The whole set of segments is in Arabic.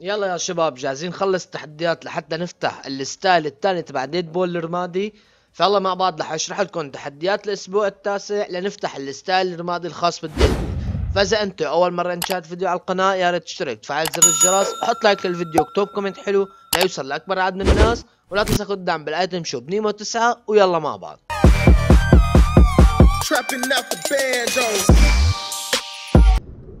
يلا يا شباب جاهزين نخلص التحديات لحتى نفتح الستايل الثاني تبع ديد بول الرمادي فيلا مع بعض رح اشرح لكم تحديات الاسبوع التاسع لنفتح الستايل الرمادي الخاص بالديد بول فاذا انت اول مره انشات فيديو على القناه يا ريت تشترك تفعل زر الجرس وحط لايك للفيديو اكتب كومنت حلو ليوصل لاكبر عدد من الناس ولا تنسى الدعم بالايتم شوب نيمو 9 ويلا مع بعض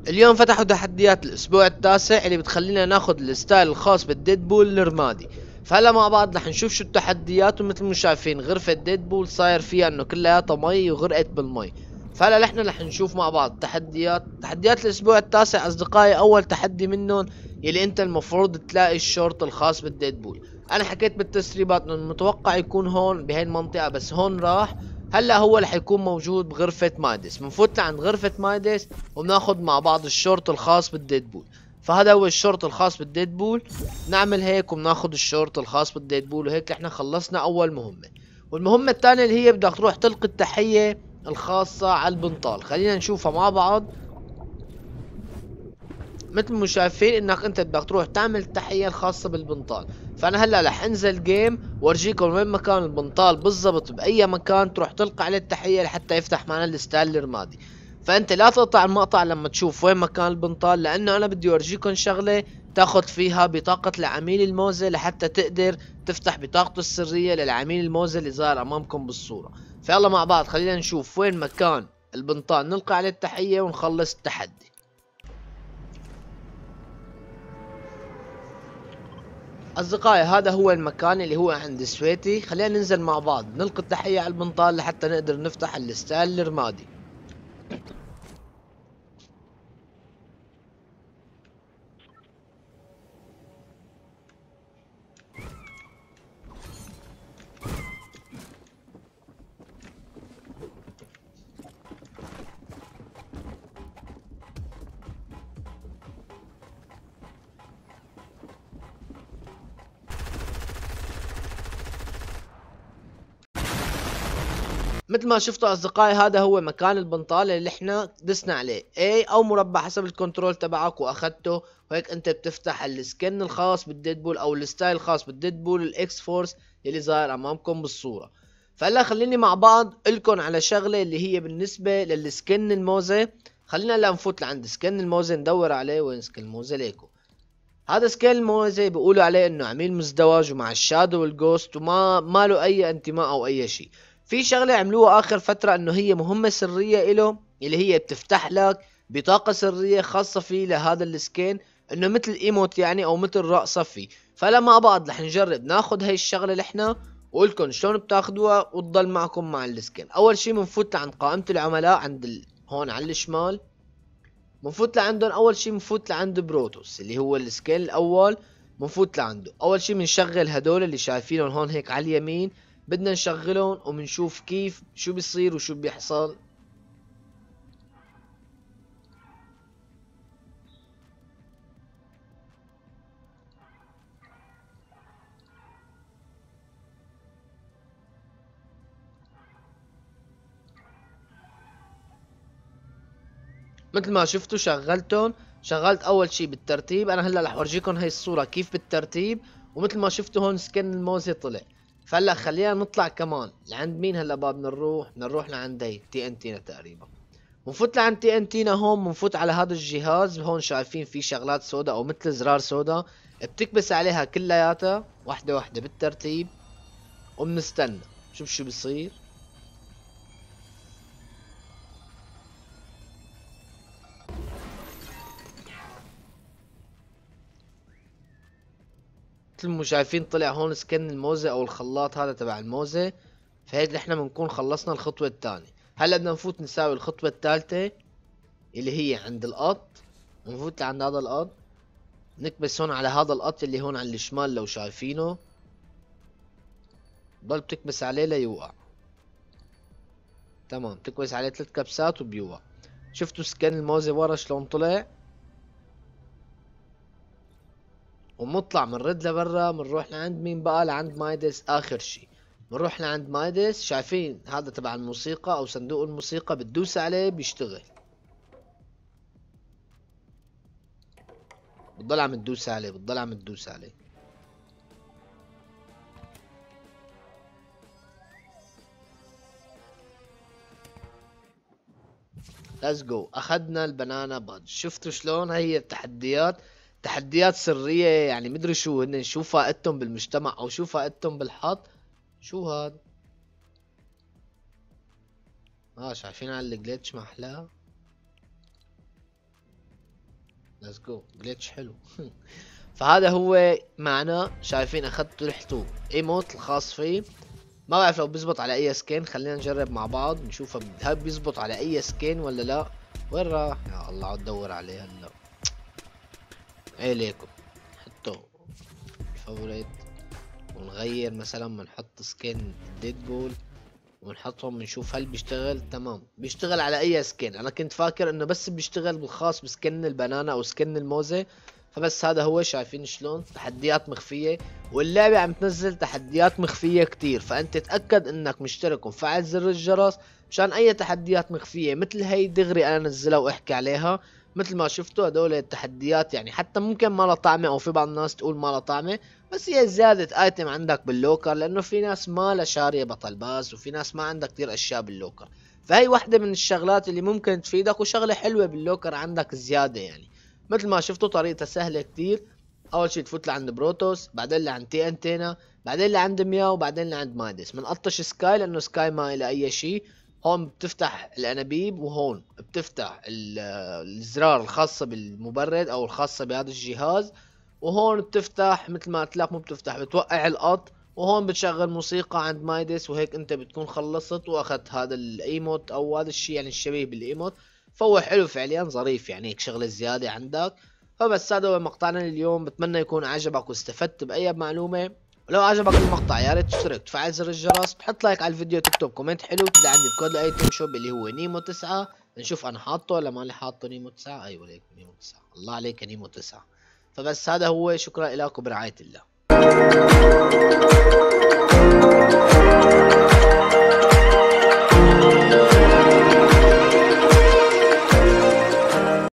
اليوم فتحوا تحديات الاسبوع التاسع اللي بتخلينا ناخذ الستايل الخاص بالديدبول الرمادي فهلا مع بعض رح نشوف شو التحديات ومثل ما شايفين غرفة ديدبول صاير فيها انه كلياتها مي وغرقت بالمي فهلا نحن رح نشوف مع بعض تحديات تحديات الاسبوع التاسع اصدقائي اول تحدي منهم يلي انت المفروض تلاقي الشورت الخاص بالديدبول انا حكيت بالتسريبات انه المتوقع يكون هون بهي المنطقة بس هون راح هلا هو رح يكون موجود بغرفه مايدس بنفوت لعند غرفه مايدس وبناخذ مع بعض الشورت الخاص بالديدبول فهذا هو الشورت الخاص بالديدبول نعمل هيك وبناخذ الشورت الخاص بالديدبول وهيك احنا خلصنا اول مهمه والمهمه الثانيه اللي هي بدك تروح تلقي التحيه الخاصه على البنطال خلينا نشوفها مع بعض مثل ما شايفين انك انت بدك تروح تعمل التحيه الخاصه بالبنطال فانا هلا رح انزل جيم وارجيكم وين مكان البنطال بالضبط باي مكان تروح تلقى عليه التحيه لحتى يفتح معنا الستايل الرمادي فانت لا تقطع المقطع لما تشوف وين مكان البنطال لانه انا بدي اورجيكم شغله تاخذ فيها بطاقة العميل الموزة لحتى تقدر تفتح بطاقته السرية للعميل الموزة اللي ظاهر امامكم بالصورة فيلا مع بعض خلينا نشوف وين مكان البنطال نلقى عليه التحية ونخلص التحدي اصدقائي هذا هو المكان اللي هو عند سويتي خلينا ننزل مع بعض نلقي التحيه على البنطال لحتى نقدر نفتح الستايل الرمادي مثل ما شفتوا اصدقائي هذا هو مكان البنطاله اللي احنا دسنا عليه اي او مربع حسب الكنترول تبعك واخدته وهيك انت بتفتح السكن الخاص بالديدبول او الستايل الخاص بالديدبول الاكس فورس اللي ظاهر امامكم بالصوره فهلا خليني مع بعض لكم على شغله اللي هي بالنسبه للسكن الموزه خلينا هلا نفوت لعند سكن الموزه ندور عليه وين سكن الموزه ليكو هذا سكيل الموزه بيقولوا عليه انه عميل مزدوج ومع الشادو والجوست وما ما له اي انتماء او اي شيء في شغله عملوها اخر فتره انه هي مهمه سريه له اللي هي بتفتح لك بطاقه سريه خاصه فيه لهذا السكين انه مثل ايموت يعني او مثل رقصه فيه فلما بعض رح نجرب ناخذ هاي الشغله لحنا وقولكم شلون بتاخدوها وتضل معكم مع السكين اول شيء بنفوت لعند قائمه العملاء عند ال... هون على الشمال بنفوت لعندهم اول شيء بنفوت لعند بروتوس اللي هو السكين الاول بنفوت لعنده اول شيء بنشغل هدول اللي شايفينهم هون هيك على اليمين بدنا نشغلهم وبنشوف كيف شو بيصير وشو بيحصل مثل ما شفتوا شغلتهم شغلت اول شيء بالترتيب انا هلا رح اورجيكم هي الصوره كيف بالترتيب ومثل ما شفتوا هون سكن الموزه طلع فهلا خلينا نطلع كمان لعند مين هلا باب نروح نروح لعند هي تي تينا تقريبا بنفوت لعند تي ان تينا هون بنفوت على هذا الجهاز هون شايفين في شغلات سودا او مثل زرار سودا بتكبس عليها كلياتها وحده وحده بالترتيب وبنستنى شوف شو بصير مثل ما شايفين طلع هون سكن الموزة او الخلاط هذا تبع الموزة فهيك نحن بنكون خلصنا الخطوة الثانية هلا بدنا نفوت نساوي الخطوة الثالثة اللي هي عند القط نفوت لعند هذا القط نكبس هون على هذا القط اللي هون على الشمال لو شايفينه ضل بتكبس عليه ليوقع تمام بتكبس عليه ثلاث كبسات وبيوقع شفتوا سكن الموزة ورا شلون طلع وبنطلع منرد لبرا بنروح لعند مين بقى لعند مايدس اخر شيء بنروح لعند مايدس شايفين هذا تبع الموسيقى او صندوق الموسيقى بتدوس عليه بيشتغل بتضل عم تدوس عليه بتضل عم تدوس عليه ليتس جو اخذنا البنانا بادج شفتوا شلون هي التحديات تحديات سريه يعني مدري شو هن شو فائدتهم بالمجتمع او شو فائدتهم بالحظ شو هاد اه شايفين على الجليتش ما احلاه ليتس جو جليتش حلو فهذا هو معنا شايفين اخذت ريحته ايموت الخاص فيه ما بعرف لو بيزبط على اي سكين خلينا نجرب مع بعض نشوف هل بيزبط على اي سكين ولا لا وين راح يا الله عاد ادور عليه هلا عليكم نحطه الفوريت ونغير مثلا بنحط سكين ديدبول ونحطهم بنشوف هل بيشتغل تمام بيشتغل على اي سكين انا كنت فاكر انه بس بيشتغل بالخاص بسكن البنانا او سكن الموزة فبس هذا هو شايفين شلون تحديات مخفية واللعبة عم تنزل تحديات مخفية كتير فانت تأكد انك مشترك ومفعل زر الجرس مشان اي تحديات مخفية مثل هي دغري انا انزلها واحكي عليها مثل ما شفتوا هدول التحديات يعني حتى ممكن ما لها طعمه او في بعض الناس تقول ما لها طعمه بس هي زيادة ايتم عندك باللوكر لانه في ناس ما لها شارية بطل باس وفي ناس ما عندها كتير اشياء باللوكر فهي واحدة من الشغلات اللي ممكن تفيدك وشغلة حلوة باللوكر عندك زيادة يعني مثل ما شفتوا طريقتها سهلة كتير اول شي تفوت لعند بروتوس بعدين لعند تي انتينا بعدين لعند مياو وبعدين لعند مايدس منقطش سكاي لانه سكاي ما الى اي شيء هون بتفتح الانابيب وهون بتفتح الزرار الخاصه بالمبرد او الخاصه بهذا الجهاز وهون بتفتح مثل ما قلت لك مو بتفتح بتوقع القط وهون بتشغل موسيقى عند مايدس وهيك انت بتكون خلصت واخذت هذا الايموت او هذا الشيء يعني الشبيه بالايموت فهو حلو فعليا ظريف يعني هيك شغله زياده عندك فبس هذا هو مقطعنا اليوم بتمنى يكون عجبك واستفدت باي معلومه ولو عجبك المقطع يا ريت تشترك تفعل زر الجرس تحط لايك على الفيديو تكتب كومنت حلو وتدعمني بكود الايتم شوب اللي هو نيمو 9 نشوف انا حاطه ولا ماني حاطه نيمو 9 ايوه ليك نيمو 9 الله عليك نيمو 9 فبس هذا هو شكرا لكم برعايه الله